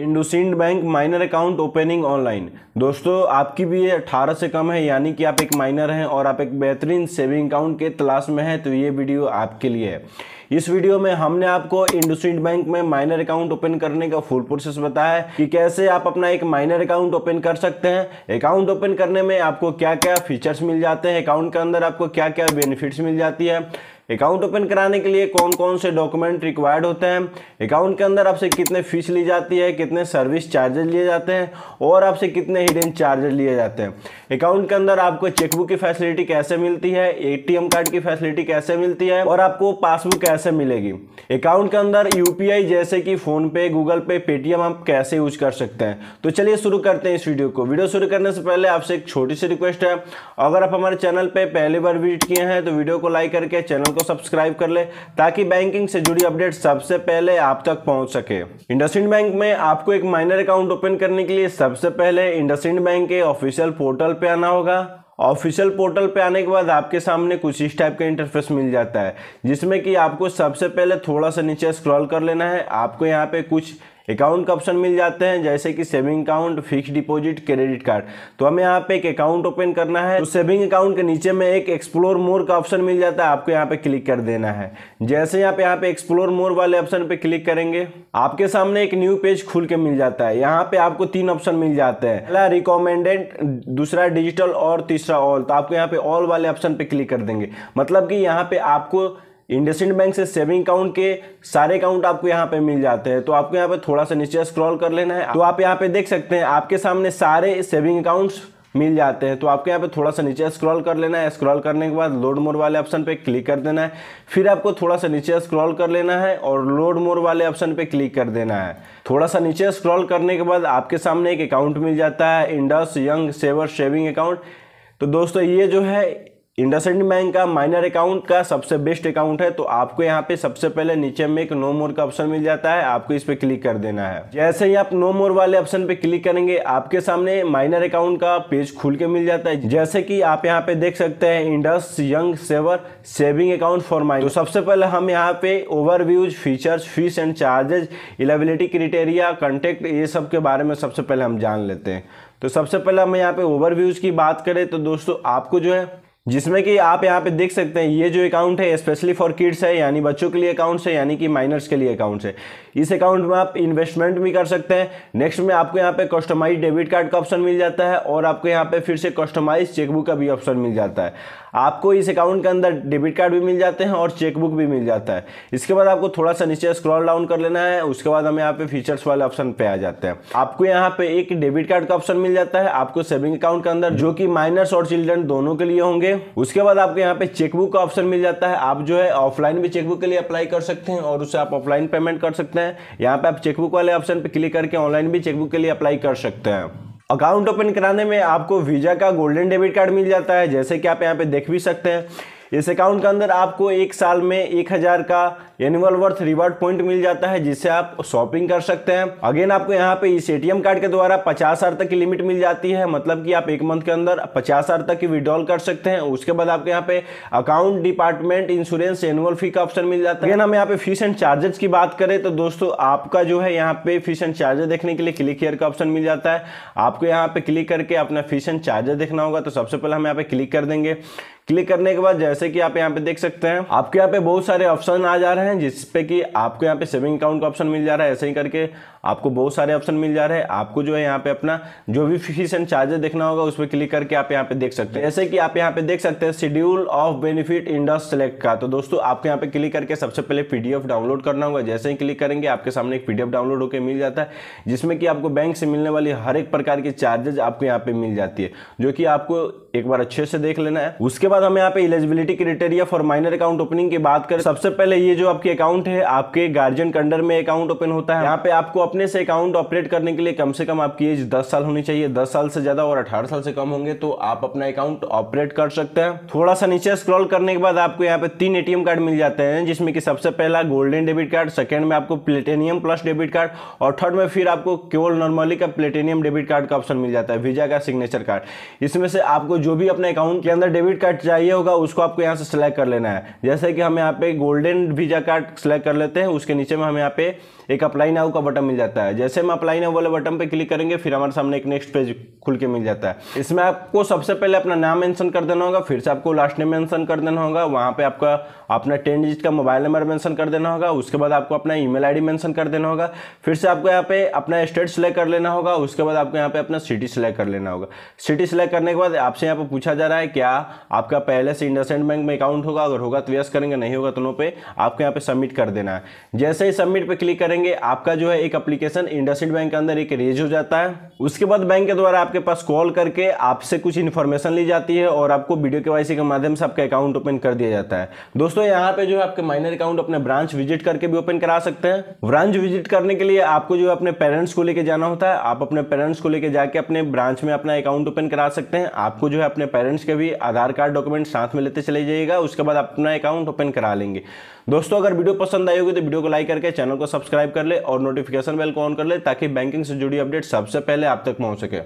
इंडोसिंड bank minor account opening online दोस्तों आपकी भी ये अठारह से कम है यानी कि आप एक माइनर हैं और आप एक बेहतरीन सेविंग अकाउंट के तलाश में हैं तो ये वीडियो आपके लिए है इस वीडियो में हमने आपको इंडोसिंड बैंक में माइनर अकाउंट ओपन करने का फुल प्रोसेस बताया है कि कैसे आप अपना एक माइनर अकाउंट ओपन कर सकते हैं अकाउंट ओपन करने में आपको क्या क्या फीचर्स मिल जाते हैं अकाउंट के अंदर आपको क्या क्या बेनिफिट्स मिल जाती है अकाउंट ओपन कराने के लिए कौन कौन से डॉक्यूमेंट रिक्वायर्ड होते हैं अकाउंट के अंदर आपसे कितने फीस ली जाती है कितने सर्विस चार्जेस लिए जाते हैं और आपसे कितने हिडन चार्जेस लिए जाते हैं अकाउंट के अंदर आपको चेकबुक की फैसिलिटी कैसे मिलती है एटीएम कार्ड की फैसिलिटी कैसे मिलती है और आपको पासबुक कैसे मिलेगी अकाउंट के अंदर यूपीआई जैसे कि फोन पे गूगल पे पेटीएम आप कैसे यूज कर सकते हैं तो चलिए शुरू करते हैं इस वीडियो को वीडियो शुरू करने से पहले आपसे एक छोटी सी रिक्वेस्ट है अगर आप हमारे चैनल पर पहली बार विजिट किए हैं तो वीडियो को लाइक करके चैनल को सब्सक्राइब कर ले ताकि बैंकिंग से जुड़ी अपडेट सबसे पहले आप तक पहुंच सके इंडसइंड बैंक में आपको एक माइनर अकाउंट ओपन करने के लिए सबसे पहले इंडसइंड बैंक के ऑफिशियल पोर्टल पे आना होगा ऑफिशियल पोर्टल पे आने के बाद आपके सामने कुछ इस टाइप का इंटरफेस मिल जाता है जिसमें कि आपको सबसे पहले थोड़ा सा नीचे स्क्रॉल कर लेना है आपको यहाँ पे कुछ अकाउंट का ऑप्शन मिल जाते हैं जैसे कि saving account fix deposit credit card तो हमें यहाँ पे एक अकाउंट ओपन करना है तो सेविंग अकाउंट के नीचे में एक एक्सप्लोर मोर का ऑप्शन मिल जाता है आपको यहाँ पे क्लिक कर देना है जैसे यहाँ पे यहाँ पे एक्सप्लोर मोर वाले ऑप्शन पे क्लिक करेंगे आपके सामने एक न्यू पेज खुल के मिल जाता है यहाँ पे आपको तीन ऑप्शन मिल जाते हैं पहला रिकॉमेंडेड दूसरा डिजिटल और तीसरा ऑल तो आपको यहाँ पे ऑल वाले ऑप्शन पे क्लिक कर देंगे मतलब कि यहाँ पे आपको इंडसइंड बैंक से सेविंग अकाउंट के सारे अकाउंट आपको यहाँ पे मिल जाते हैं तो आपको यहाँ पे थोड़ा सा नीचे स्क्रॉल कर लेना है तो आप यहाँ पे देख सकते हैं आपके सामने सारे सेविंग अकाउंट्स मिल जाते हैं तो आपको यहाँ पे थोड़ा सा नीचे स्क्रॉल कर लेना है स्क्रॉल करने के बाद लोड मोर वाले ऑप्शन पे क्लिक कर देना है फिर आपको थोड़ा सा नीचे स्क्रॉल कर लेना है और लोड मोर वाले ऑप्शन पे क्लिक कर देना है थोड़ा सा नीचे स्क्रॉल करने के बाद आपके सामने एक अकाउंट मिल जाता है Indus young saver saving account तो दोस्तों ये जो है इंडसेंड बैंक का माइनर अकाउंट का सबसे बेस्ट अकाउंट है तो आपको यहाँ पे सबसे पहले नीचे में एक नो मोर का ऑप्शन मिल जाता है आपको इस पर क्लिक कर देना है जैसे ही आप नो मोर वाले ऑप्शन पे क्लिक करेंगे आपके सामने माइनर अकाउंट का पेज खुल के मिल जाता है जैसे कि आप यहाँ पे देख सकते हैं Indus young saver saving account for minor तो सबसे पहले हम यहाँ पे overviews features fees and charges eligibility criteria contact ये सब के बारे में सबसे पहले हम जान लेते हैं तो सबसे पहले हम यहाँ पे ओवर की बात करें तो दोस्तों आपको जो है जिसमें कि आप यहाँ पे देख सकते हैं ये जो अकाउंट है स्पेशली फॉर किड्स है यानी बच्चों के लिए अकाउंट्स है यानी कि माइनर्स के लिए अकाउंट्स है इस अकाउंट में आप इन्वेस्टमेंट भी कर सकते हैं नेक्स्ट में आपको यहाँ पे कस्टमाइज डेबिट कार्ड का ऑप्शन मिल जाता है और आपको यहाँ पे फिर से कस्टमाइज चेकबुक का भी ऑप्शन मिल जाता है आपको इस अकाउंट के अंदर डेबिट कार्ड भी मिल जाते हैं और चेकबुक भी मिल जाता है इसके बाद आपको थोड़ा सा नीचे स्क्रॉल डाउन कर लेना है उसके बाद हम यहाँ पे फीचर्स वाले ऑप्शन पे आ जाते हैं आपको यहाँ पे एक डेबिट कार्ड का ऑप्शन मिल जाता है आपको सेविंग अकाउंट के अंदर जो कि माइनर्स और चिल्ड्रन दोनों के लिए होंगे उसके बाद आपको यहाँ पे चेकबुक का ऑप्शन मिल जाता है आप जो है ऑफलाइन भी चेकबुक के लिए अप्लाई कर सकते हैं और उसे आप ऑफलाइन पेमेंट कर सकते हैं यहाँ पे आप चेकबुक वाले ऑप्शन पे क्लिक करके ऑनलाइन भी चेकबुक के लिए अप्लाई कर सकते हैं अकाउंट ओपन कराने में आपको वीज़ा का गोल्डन डेबिट कार्ड मिल जाता है जैसे कि आप यहाँ पे देख भी सकते हैं इस अकाउंट के अंदर आपको एक साल में एक हज़ार का एनुअल वर्थ रिवार्ड पॉइंट मिल जाता है जिससे आप शॉपिंग कर सकते हैं अगेन आपको यहाँ पे इस एटीएम कार्ड के द्वारा पचास हजार तक की लिमिट मिल जाती है मतलब कि आप एक मंथ के अंदर पचास हजार तक की विड्रॉल कर सकते हैं उसके बाद आपको यहाँ पे account department insurance annual fee का ऑप्शन मिल जाता है अगेन हम यहाँ पे फीस एंड चार्जेस की बात करें तो दोस्तों आपका जो है यहाँ पे फीस एंड चार्जेस देखने के लिए क्लिक हेयर का ऑप्शन मिल जाता है आपको यहाँ पे क्लिक करके अपना फीस एंड चार्जेस देखना होगा तो सबसे पहले हम यहाँ पे क्लिक कर देंगे क्लिक करने के बाद जैसे कि आप यहाँ पे देख सकते हैं आपके यहाँ पे बहुत सारे ऑप्शन आ जा रहे हैं हैं जिस पे कि आपको यहाँ पे सेविंग अकाउंट का ऑप्शन मिल जा रहा है ऐसे ही करके आपको बहुत सारे ऑप्शन मिल जा रहे हैं आपको जो है यहाँ पे अपना जो भी फीस एंड चार्जेस देखना होगा उस पर क्लिक करके आप यहाँ पे देख सकते हैं जैसे कि आप यहाँ पे देख सकते हैं schedule of benefit Indus select का तो दोस्तों आपको यहाँ पे क्लिक करके सबसे पहले पीडीएफ डाउनलोड करना होगा जैसे ही क्लिक करेंगे आपके सामने एक पीडीएफ डाउनलोड होकर मिल जाता है जिसमें कि आपको बैंक से मिलने वाली हर एक प्रकार की चार्जेज आपको यहाँ पे मिल जाती है जो कि आपको एक बार अच्छे से देख लेना है उसके बाद हम यहाँ पे eligibility criteria for minor account opening की बात करें सबसे पहले ये जो आप आपके अकाउंट है आपके गार्जियन के अंडर में अकाउंट ओपन होता है यहाँ पे आपको अपने से अकाउंट ऑपरेट करने के लिए कम से कम आपकी एज दस साल होनी चाहिए दस साल से ज्यादा और अठारह साल से कम होंगे तो आप अपना अकाउंट ऑपरेट कर सकते हैं थोड़ा सा नीचे स्क्रॉल करने के बाद आपको यहाँ पे तीन एटीएम कार्ड मिल जाते हैं जिसमें की सबसे पहला गोल्डन डेबिट कार्ड सेकंड में आपको प्लेटेनियम प्लस डेबिट कार्ड और थर्ड में फिर आपको केवल नॉर्मली का प्लेटेनियम डेबिट कार्ड का ऑप्शन मिल जाता है वीजा का सिग्नेचर कार्ड इसमें से आपको जो भी अपने अकाउंट के अंदर डेबिट कार्ड चाहिए होगा उसको आपको यहाँ से सिलेक्ट कर लेना है जैसे कि हम यहाँ पे गोल्डन वीजा कार्ड सेलेक्ट कर लेते हैं उसके नीचे में हम यहाँ पे एक अप्लाई नाउ का बटन मिल जाता है जैसे हम अप्लाई नाउ वाले बटन पे क्लिक करेंगे फिर हमारे सामने एक नेक्स्ट पेज खुल के मिल जाता है इसमें आपको सबसे पहले अपना नाम मेंशन कर देना होगा फिर से आपको लास्ट नेम मेंशन कर देना होगा वहाँ पे आपका अपना टेन डिजिट का मोबाइल नंबर मेंशन कर देना होगा उसके बाद आपको अपना ईमेल आईडी मेंशन कर देना होगा फिर से आपको यहाँ पे अपना स्टेट सेलेक्ट कर लेना होगा उसके बाद आपको यहाँ पे अपना सिटी सेलेक्ट कर लेना होगा सिटी सेलेक्ट करने के बाद आपसे यहाँ पे पूछा जा रहा है क्या आपका पहले से इंडसेंड बैंक में अकाउंट होगा अगर होगा तो यस करेंगे नहीं होगा तो नो पे आपको यहाँ पे पे सबमिट कर देना है जैसे ही सबमिट पे क्लिक करेंगे आपका जो है एक एप्लीकेशन इंडस्ट्रीड बैंक के अंदर एक रेज हो जाता है उसके बाद बैंक के द्वारा आपके पास कॉल करके आपसे कुछ इन्फॉर्मेशन ली जाती है और आपको वीडियो के के माध्यम से आपका अकाउंट ओपन कर दिया जाता है दोस्तों यहाँ पे जो है आपके माइनर अकाउंट अपने ब्रांच विजिट करके भी ओपन करा सकते हैं ब्रांच विजिट करने के लिए आपको जो है अपने पेरेंट्स को लेकर जाना होता है आप अपने पेरेंट्स को लेकर जाके अपने ब्रांच में अपना अकाउंट ओपन करा सकते हैं आपको जो है अपने पेरेंट्स के भी आधार कार्ड डॉक्यूमेंट साथ में लेते चले जाइएगा उसके बाद अपना अकाउंट ओपन करा लेंगे दोस्तों अगर वीडियो पसंद आई होगी तो वीडियो को लाइक करके चैनल को सब्सक्राइब कर ले और नोटिफिकेशन बेल को ऑन कर ले ताकि बैंकिंग से जुड़ी अपडेट सबसे पहले आप तक पहुंच सके